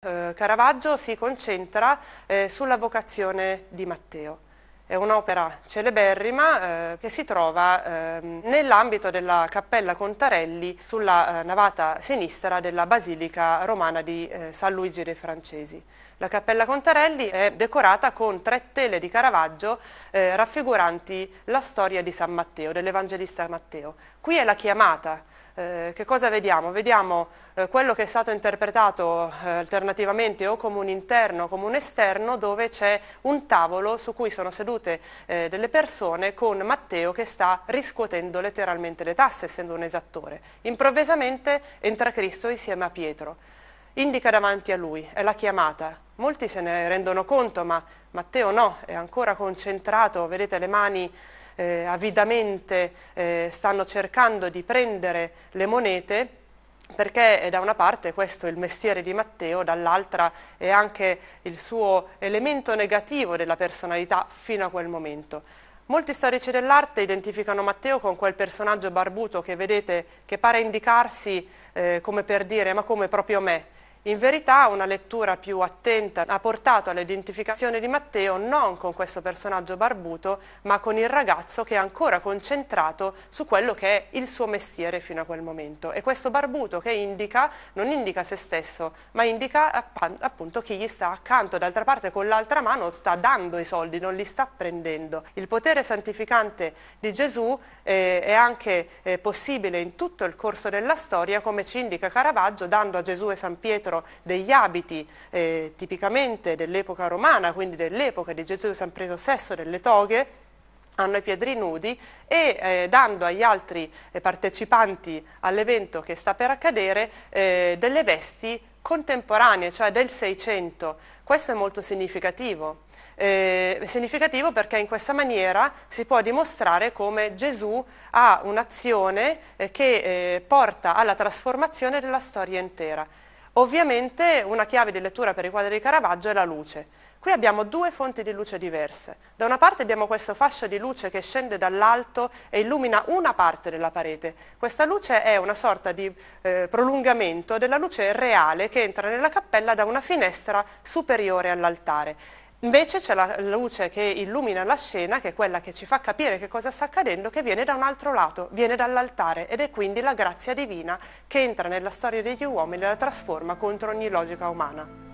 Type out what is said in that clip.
Eh, Caravaggio si concentra eh, sulla vocazione di Matteo. È un'opera celeberrima eh, che si trova ehm, nell'ambito della Cappella Contarelli sulla eh, navata sinistra della Basilica Romana di eh, San Luigi dei Francesi. La Cappella Contarelli è decorata con tre tele di Caravaggio raffiguranti la storia di San Matteo, dell'Evangelista Matteo. Qui è la chiamata eh, che cosa vediamo? Vediamo eh, quello che è stato interpretato eh, alternativamente o come un interno o come un esterno dove c'è un tavolo su cui sono sedute eh, delle persone con Matteo che sta riscuotendo letteralmente le tasse essendo un esattore. Improvvisamente entra Cristo insieme a Pietro, indica davanti a lui, è la chiamata. Molti se ne rendono conto ma Matteo no, è ancora concentrato, vedete le mani eh, avidamente eh, stanno cercando di prendere le monete perché eh, da una parte questo è il mestiere di Matteo, dall'altra è anche il suo elemento negativo della personalità fino a quel momento. Molti storici dell'arte identificano Matteo con quel personaggio barbuto che vedete che pare indicarsi eh, come per dire ma come proprio me, in verità una lettura più attenta ha portato all'identificazione di Matteo non con questo personaggio barbuto, ma con il ragazzo che è ancora concentrato su quello che è il suo mestiere fino a quel momento. E questo barbuto che indica, non indica se stesso, ma indica appunto chi gli sta accanto. D'altra parte con l'altra mano sta dando i soldi, non li sta prendendo. Il potere santificante di Gesù eh, è anche eh, possibile in tutto il corso della storia, come ci indica Caravaggio, dando a Gesù e San Pietro dentro degli abiti eh, tipicamente dell'epoca romana, quindi dell'epoca di Gesù San Preso stesso, delle toghe, hanno i piedri nudi e eh, dando agli altri eh, partecipanti all'evento che sta per accadere eh, delle vesti contemporanee, cioè del Seicento. Questo è molto significativo. Eh, significativo perché in questa maniera si può dimostrare come Gesù ha un'azione eh, che eh, porta alla trasformazione della storia intera. Ovviamente una chiave di lettura per i quadri di Caravaggio è la luce. Qui abbiamo due fonti di luce diverse. Da una parte abbiamo questo fascio di luce che scende dall'alto e illumina una parte della parete. Questa luce è una sorta di eh, prolungamento della luce reale che entra nella cappella da una finestra superiore all'altare Invece c'è la luce che illumina la scena, che è quella che ci fa capire che cosa sta accadendo, che viene da un altro lato, viene dall'altare ed è quindi la grazia divina che entra nella storia degli uomini e la trasforma contro ogni logica umana.